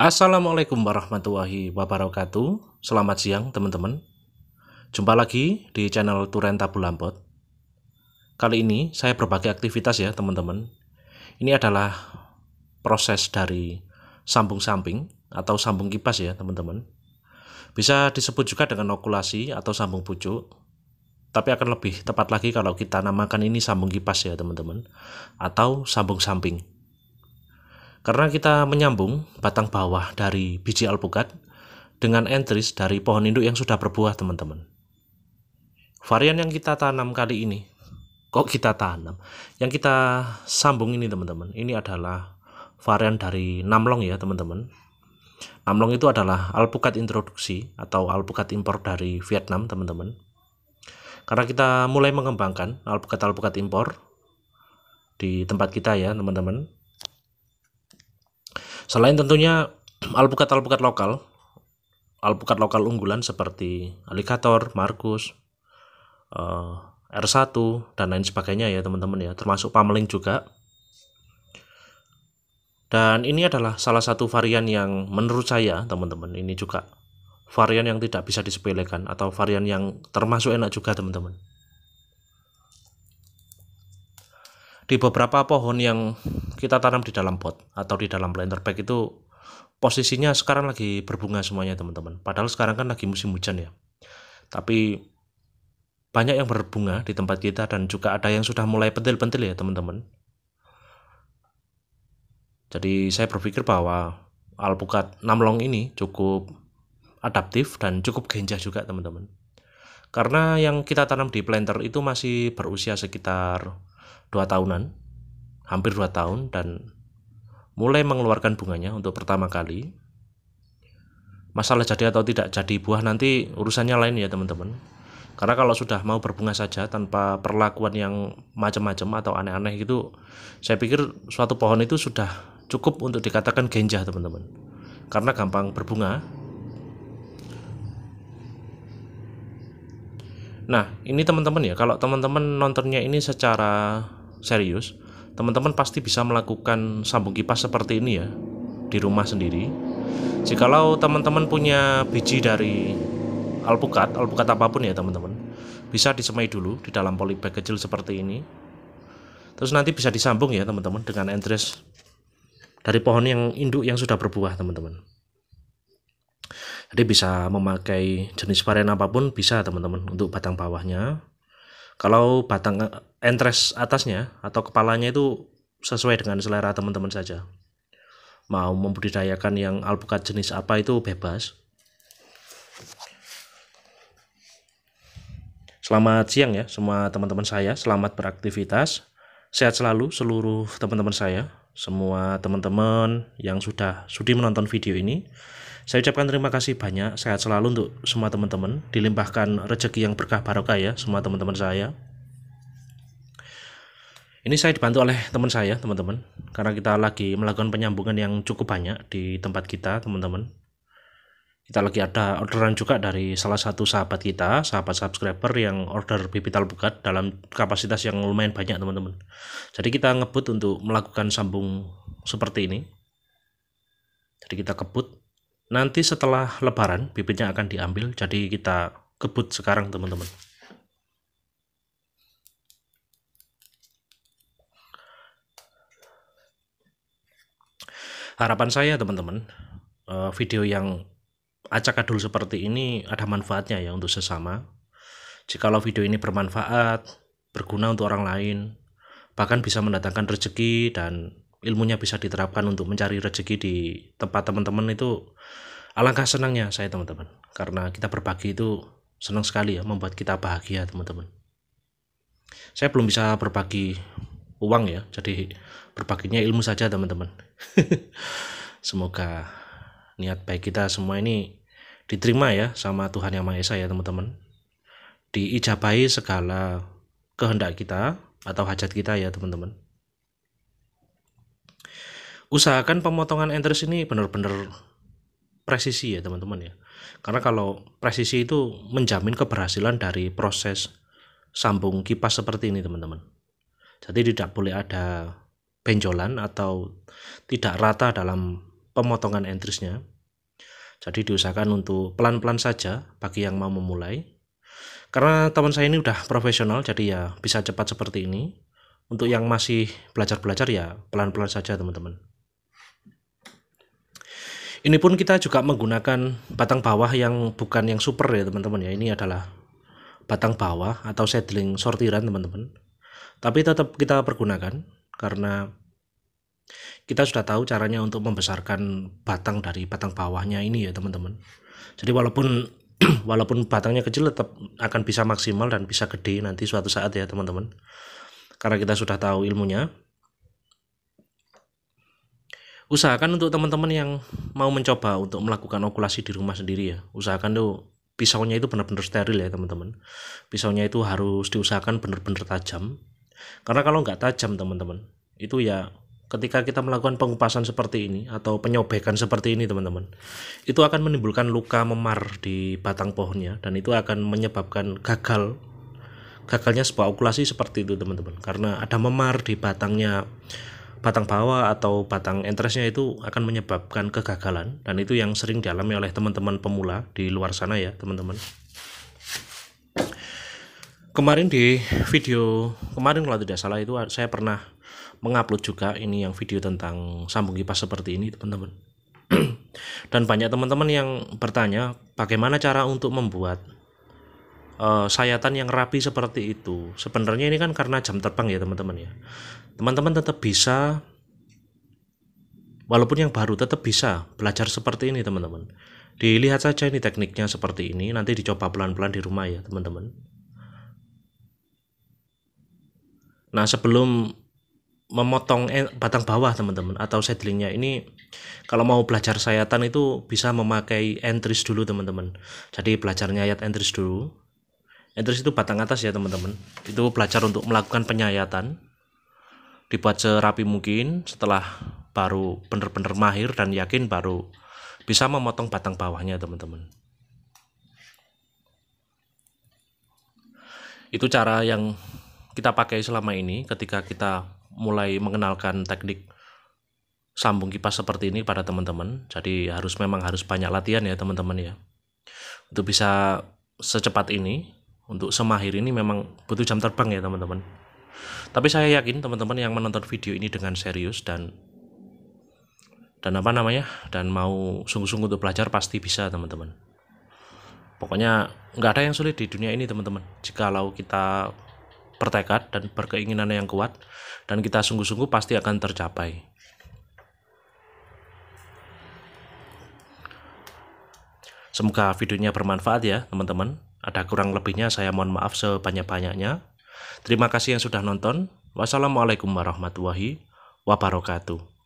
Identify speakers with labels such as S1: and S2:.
S1: Assalamualaikum warahmatullahi wabarakatuh. Selamat siang teman-teman. Jumpa lagi di channel Turen Tabu Lampot. Kali ini saya berbagi aktivitas ya teman-teman. Ini adalah proses dari sambung samping atau sambung kipas ya teman-teman. Bisa disebut juga dengan okulasi atau sambung pucuk. Tapi akan lebih tepat lagi kalau kita namakan ini sambung kipas ya teman-teman. Atau sambung samping. Karena kita menyambung batang bawah dari biji alpukat dengan entris dari pohon induk yang sudah berbuah, teman-teman. Varian yang kita tanam kali ini, kok kita tanam? Yang kita sambung ini, teman-teman, ini adalah varian dari namlong ya, teman-teman. Namlong itu adalah alpukat introduksi atau alpukat impor dari Vietnam, teman-teman. Karena kita mulai mengembangkan alpukat-alpukat impor di tempat kita ya, teman-teman Selain tentunya alpukat-alpukat lokal, alpukat lokal unggulan seperti Alligator, markus, eh, R1 dan lain sebagainya ya teman-teman ya, termasuk pameling juga. Dan ini adalah salah satu varian yang menurut saya teman-teman ini juga varian yang tidak bisa disepelekan atau varian yang termasuk enak juga teman-teman. di beberapa pohon yang kita tanam di dalam pot atau di dalam planter bag itu posisinya sekarang lagi berbunga semuanya teman-teman. Padahal sekarang kan lagi musim hujan ya. Tapi banyak yang berbunga di tempat kita dan juga ada yang sudah mulai pentil-pentil ya teman-teman. Jadi saya berpikir bahwa alpukat namlong ini cukup adaptif dan cukup genjah juga teman-teman. Karena yang kita tanam di planter itu masih berusia sekitar dua tahunan, hampir dua tahun dan mulai mengeluarkan bunganya untuk pertama kali. Masalah jadi atau tidak jadi buah nanti urusannya lain ya teman-teman. Karena kalau sudah mau berbunga saja tanpa perlakuan yang macam-macam atau aneh-aneh gitu, saya pikir suatu pohon itu sudah cukup untuk dikatakan genjah teman-teman. Karena gampang berbunga, Nah, ini teman-teman ya, kalau teman-teman nontonnya ini secara serius, teman-teman pasti bisa melakukan sambung kipas seperti ini ya di rumah sendiri. Jikalau teman-teman punya biji dari alpukat, alpukat apapun ya teman-teman, bisa disemai dulu di dalam polybag kecil seperti ini. Terus nanti bisa disambung ya teman-teman dengan entres dari pohon yang induk yang sudah berbuah teman-teman jadi bisa memakai jenis varian apapun bisa teman-teman untuk batang bawahnya kalau batang eh, entres atasnya atau kepalanya itu sesuai dengan selera teman-teman saja mau membudidayakan yang alpukat jenis apa itu bebas Selamat siang ya semua teman-teman saya, selamat beraktivitas. Sehat selalu seluruh teman-teman saya, semua teman-teman yang sudah sudi menonton video ini. Saya ucapkan terima kasih banyak, sehat selalu untuk semua teman-teman, dilimpahkan rezeki yang berkah barokah ya semua teman-teman saya. Ini saya dibantu oleh teman saya, teman-teman, karena kita lagi melakukan penyambungan yang cukup banyak di tempat kita, teman-teman. Kita lagi ada orderan juga dari salah satu sahabat kita, sahabat subscriber yang order bibit alpukat dalam kapasitas yang lumayan banyak, teman-teman. Jadi kita ngebut untuk melakukan sambung seperti ini. Jadi kita kebut nanti setelah lebaran bibitnya akan diambil jadi kita kebut sekarang teman-teman harapan saya teman-teman eh, video yang acak adul seperti ini ada manfaatnya ya untuk sesama jikalau video ini bermanfaat berguna untuk orang lain bahkan bisa mendatangkan rezeki dan ilmunya bisa diterapkan untuk mencari rezeki di tempat teman-teman itu alangkah senangnya saya teman-teman karena kita berbagi itu senang sekali ya membuat kita bahagia teman-teman saya belum bisa berbagi uang ya jadi berbaginya ilmu saja teman-teman semoga niat baik kita semua ini diterima ya sama Tuhan Yang Maha Esa ya teman-teman diijabahi segala kehendak kita atau hajat kita ya teman-teman usahakan pemotongan enters ini benar-benar presisi ya teman-teman ya karena kalau presisi itu menjamin keberhasilan dari proses sambung kipas seperti ini teman-teman jadi tidak boleh ada benjolan atau tidak rata dalam pemotongan entrisnya jadi diusahakan untuk pelan-pelan saja bagi yang mau memulai karena teman saya ini udah profesional jadi ya bisa cepat seperti ini untuk yang masih belajar-belajar ya pelan-pelan saja teman-teman ini pun kita juga menggunakan batang bawah yang bukan yang super ya teman-teman ya. Ini adalah batang bawah atau seedling sortiran teman-teman. Tapi tetap kita pergunakan karena kita sudah tahu caranya untuk membesarkan batang dari batang bawahnya ini ya teman-teman. Jadi walaupun walaupun batangnya kecil tetap akan bisa maksimal dan bisa gede nanti suatu saat ya teman-teman. Karena kita sudah tahu ilmunya usahakan untuk teman-teman yang mau mencoba untuk melakukan okulasi di rumah sendiri ya usahakan tuh pisaunya itu benar-benar steril ya teman-teman pisaunya itu harus diusahakan benar-benar tajam karena kalau nggak tajam teman-teman itu ya ketika kita melakukan pengupasan seperti ini atau penyobekan seperti ini teman-teman itu akan menimbulkan luka memar di batang pohonnya dan itu akan menyebabkan gagal gagalnya sebuah okulasi seperti itu teman-teman karena ada memar di batangnya batang bawah atau batang entresnya itu akan menyebabkan kegagalan dan itu yang sering dialami oleh teman-teman pemula di luar sana ya teman-teman kemarin di video kemarin kalau tidak salah itu saya pernah mengupload juga ini yang video tentang sambung kipas seperti ini teman-teman dan banyak teman-teman yang bertanya bagaimana cara untuk membuat Eh, sayatan yang rapi seperti itu. Sebenarnya ini kan karena jam terbang ya teman-teman ya. Teman-teman tetap bisa walaupun yang baru tetap bisa belajar seperti ini teman-teman. Dilihat saja ini tekniknya seperti ini, nanti dicoba pelan-pelan di rumah ya teman-teman. Nah sebelum memotong eh, batang bawah teman-teman atau setlingnya ini kalau mau belajar sayatan itu bisa memakai entries dulu teman-teman jadi belajar nyayat entries dulu yang terus itu batang atas ya teman-teman itu belajar untuk melakukan penyayatan dibuat serapi mungkin setelah baru benar-benar mahir dan yakin baru bisa memotong batang bawahnya teman-teman itu cara yang kita pakai selama ini ketika kita mulai mengenalkan teknik sambung kipas seperti ini pada teman-teman jadi harus memang harus banyak latihan ya teman-teman ya untuk bisa secepat ini untuk semahir ini memang butuh jam terbang ya teman-teman tapi saya yakin teman-teman yang menonton video ini dengan serius dan dan apa namanya dan mau sungguh-sungguh untuk belajar pasti bisa teman-teman pokoknya nggak ada yang sulit di dunia ini teman-teman jikalau kita bertekad dan berkeinginan yang kuat dan kita sungguh-sungguh pasti akan tercapai semoga videonya bermanfaat ya teman-teman ada kurang lebihnya saya mohon maaf sebanyak-banyaknya. Terima kasih yang sudah nonton. Wassalamualaikum warahmatullahi wabarakatuh.